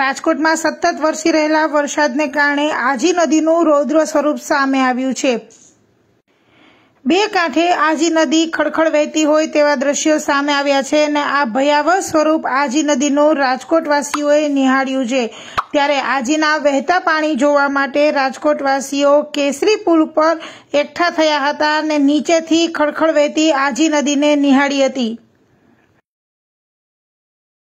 રાજકોટમાં સતત વરસી રહેલા વરસાદને કારણે આજી નદીનું રૌદ્ર સ્વરૂપ સામે આવ્યું છે બે કાંઠે આજી નદી ખળખળ વહેતી હોય તેવા દ્રશ્યો સામે આવ્યા છે અને આ ભયાવહ સ્વરૂપ આજી નદીનું રાજકોટવાસીઓએ નિહાળ્યું છે ત્યારે આજીના વહેતા પાણી જોવા માટે રાજકોટવાસીઓ કેસરી પુલ પર એકઠા થયા હતા અને નીચેથી ખળખળ વહેતી આજી નદીને નિહાળી હતી